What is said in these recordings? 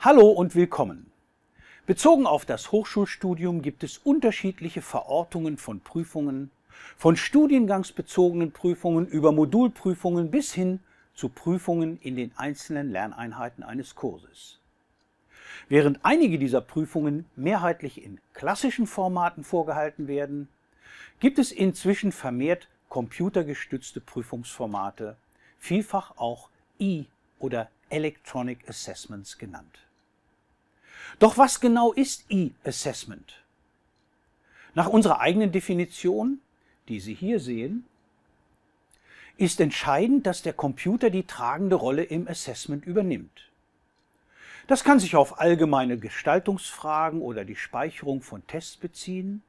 Hallo und willkommen. Bezogen auf das Hochschulstudium gibt es unterschiedliche Verortungen von Prüfungen, von studiengangsbezogenen Prüfungen über Modulprüfungen bis hin zu Prüfungen in den einzelnen Lerneinheiten eines Kurses. Während einige dieser Prüfungen mehrheitlich in klassischen Formaten vorgehalten werden, gibt es inzwischen vermehrt computergestützte Prüfungsformate, vielfach auch E- oder Electronic Assessments genannt. Doch was genau ist E-Assessment? Nach unserer eigenen Definition, die Sie hier sehen, ist entscheidend, dass der Computer die tragende Rolle im Assessment übernimmt. Das kann sich auf allgemeine Gestaltungsfragen oder die Speicherung von Tests beziehen,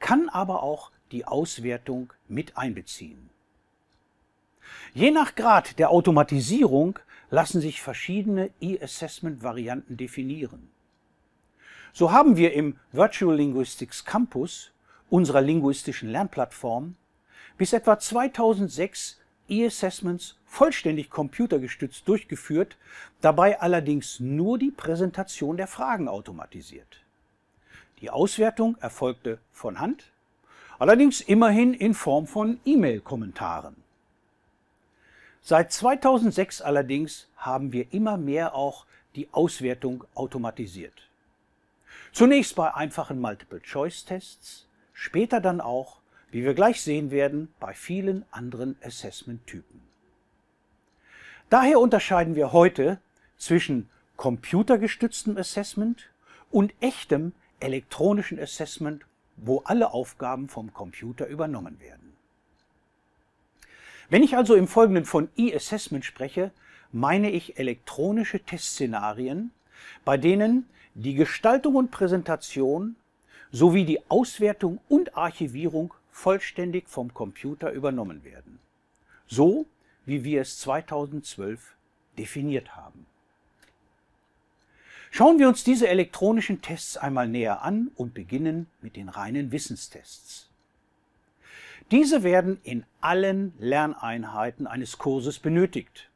kann aber auch die Auswertung mit einbeziehen. Je nach Grad der Automatisierung lassen sich verschiedene E-Assessment-Varianten definieren. So haben wir im Virtual Linguistics Campus, unserer linguistischen Lernplattform, bis etwa 2006 E-Assessments vollständig computergestützt durchgeführt, dabei allerdings nur die Präsentation der Fragen automatisiert. Die Auswertung erfolgte von Hand, allerdings immerhin in Form von E-Mail-Kommentaren. Seit 2006 allerdings haben wir immer mehr auch die Auswertung automatisiert. Zunächst bei einfachen Multiple-Choice-Tests, später dann auch, wie wir gleich sehen werden, bei vielen anderen Assessment-Typen. Daher unterscheiden wir heute zwischen computergestütztem Assessment und echtem elektronischen Assessment, wo alle Aufgaben vom Computer übernommen werden. Wenn ich also im Folgenden von E-Assessment spreche, meine ich elektronische Testszenarien, bei denen die Gestaltung und Präsentation sowie die Auswertung und Archivierung vollständig vom Computer übernommen werden. So wie wir es 2012 definiert haben. Schauen wir uns diese elektronischen Tests einmal näher an und beginnen mit den reinen Wissenstests. Diese werden in allen Lerneinheiten eines Kurses benötigt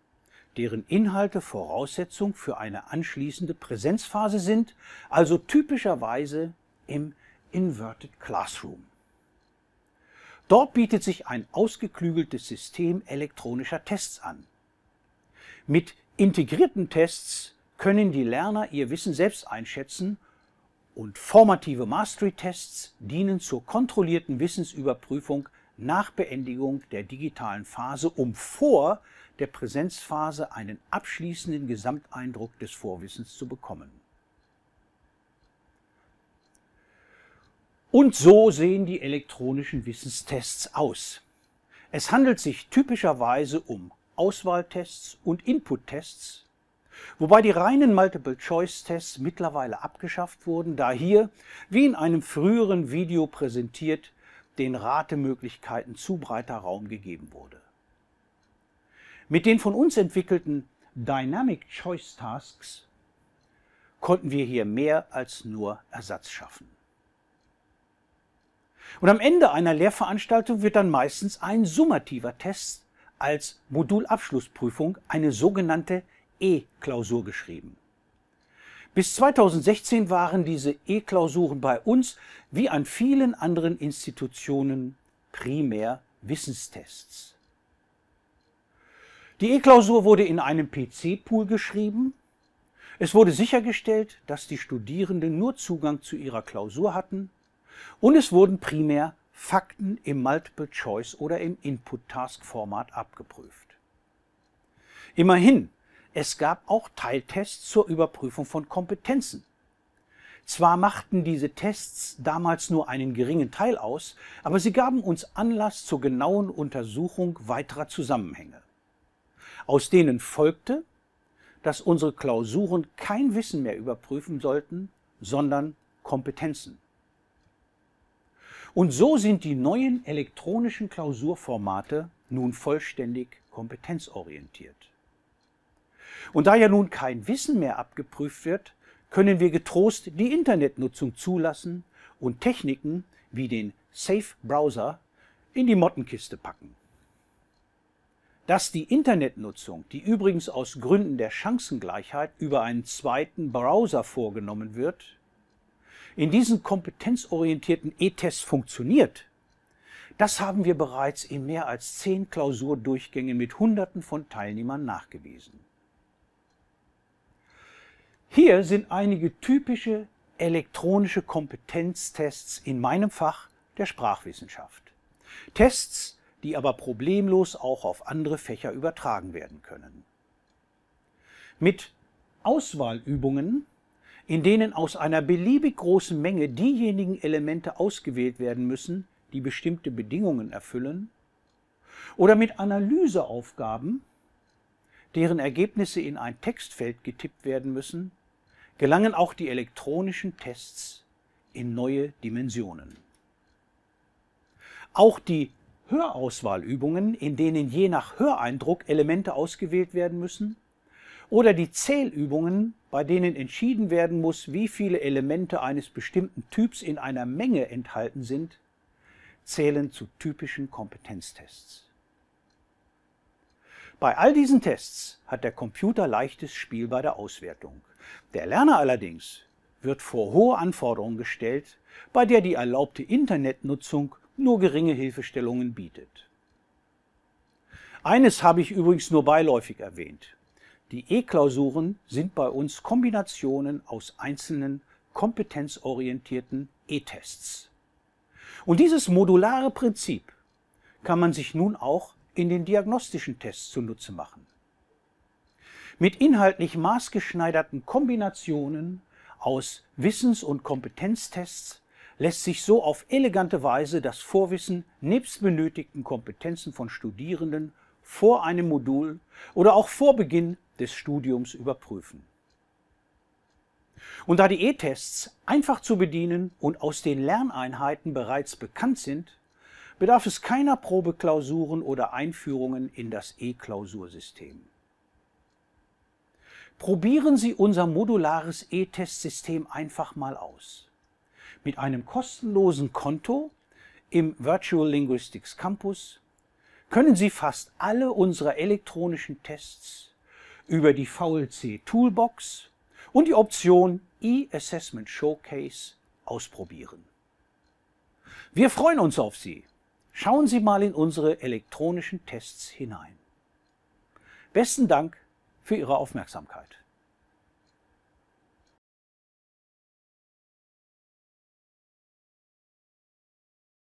deren Inhalte Voraussetzung für eine anschließende Präsenzphase sind, also typischerweise im Inverted Classroom. Dort bietet sich ein ausgeklügeltes System elektronischer Tests an. Mit integrierten Tests können die Lerner ihr Wissen selbst einschätzen und formative Mastery-Tests dienen zur kontrollierten Wissensüberprüfung nach Beendigung der digitalen Phase, um vor der Präsenzphase einen abschließenden Gesamteindruck des Vorwissens zu bekommen. Und so sehen die elektronischen Wissenstests aus. Es handelt sich typischerweise um Auswahltests und Inputtests, wobei die reinen Multiple-Choice-Tests mittlerweile abgeschafft wurden, da hier, wie in einem früheren Video präsentiert, den Ratemöglichkeiten zu breiter Raum gegeben wurde. Mit den von uns entwickelten Dynamic Choice Tasks konnten wir hier mehr als nur Ersatz schaffen. Und am Ende einer Lehrveranstaltung wird dann meistens ein summativer Test als Modulabschlussprüfung, eine sogenannte E-Klausur geschrieben. Bis 2016 waren diese E-Klausuren bei uns wie an vielen anderen Institutionen primär Wissenstests. Die E-Klausur wurde in einem PC-Pool geschrieben. Es wurde sichergestellt, dass die Studierenden nur Zugang zu ihrer Klausur hatten und es wurden primär Fakten im Multiple Choice oder im Input-Task-Format abgeprüft. Immerhin es gab auch Teiltests zur Überprüfung von Kompetenzen. Zwar machten diese Tests damals nur einen geringen Teil aus, aber sie gaben uns Anlass zur genauen Untersuchung weiterer Zusammenhänge. Aus denen folgte, dass unsere Klausuren kein Wissen mehr überprüfen sollten, sondern Kompetenzen. Und so sind die neuen elektronischen Klausurformate nun vollständig kompetenzorientiert. Und da ja nun kein Wissen mehr abgeprüft wird, können wir getrost die Internetnutzung zulassen und Techniken wie den Safe Browser in die Mottenkiste packen. Dass die Internetnutzung, die übrigens aus Gründen der Chancengleichheit über einen zweiten Browser vorgenommen wird, in diesen kompetenzorientierten E-Tests funktioniert, das haben wir bereits in mehr als zehn Klausurdurchgängen mit Hunderten von Teilnehmern nachgewiesen. Hier sind einige typische elektronische Kompetenztests in meinem Fach der Sprachwissenschaft. Tests, die aber problemlos auch auf andere Fächer übertragen werden können. Mit Auswahlübungen, in denen aus einer beliebig großen Menge diejenigen Elemente ausgewählt werden müssen, die bestimmte Bedingungen erfüllen, oder mit Analyseaufgaben, deren Ergebnisse in ein Textfeld getippt werden müssen, gelangen auch die elektronischen Tests in neue Dimensionen. Auch die Hörauswahlübungen, in denen je nach Höreindruck Elemente ausgewählt werden müssen, oder die Zählübungen, bei denen entschieden werden muss, wie viele Elemente eines bestimmten Typs in einer Menge enthalten sind, zählen zu typischen Kompetenztests. Bei all diesen Tests hat der Computer leichtes Spiel bei der Auswertung. Der Lerner allerdings wird vor hohe Anforderungen gestellt, bei der die erlaubte Internetnutzung nur geringe Hilfestellungen bietet. Eines habe ich übrigens nur beiläufig erwähnt. Die E-Klausuren sind bei uns Kombinationen aus einzelnen kompetenzorientierten E-Tests. Und dieses modulare Prinzip kann man sich nun auch in den diagnostischen Tests zunutze machen. Mit inhaltlich maßgeschneiderten Kombinationen aus Wissens- und Kompetenztests lässt sich so auf elegante Weise das Vorwissen nebst benötigten Kompetenzen von Studierenden vor einem Modul oder auch vor Beginn des Studiums überprüfen. Und da die E-Tests einfach zu bedienen und aus den Lerneinheiten bereits bekannt sind, bedarf es keiner Probeklausuren oder Einführungen in das E-Klausursystem. Probieren Sie unser modulares E-Testsystem einfach mal aus. Mit einem kostenlosen Konto im Virtual Linguistics Campus können Sie fast alle unsere elektronischen Tests über die VLC Toolbox und die Option E-Assessment Showcase ausprobieren. Wir freuen uns auf Sie. Schauen Sie mal in unsere elektronischen Tests hinein. Besten Dank für Ihre Aufmerksamkeit.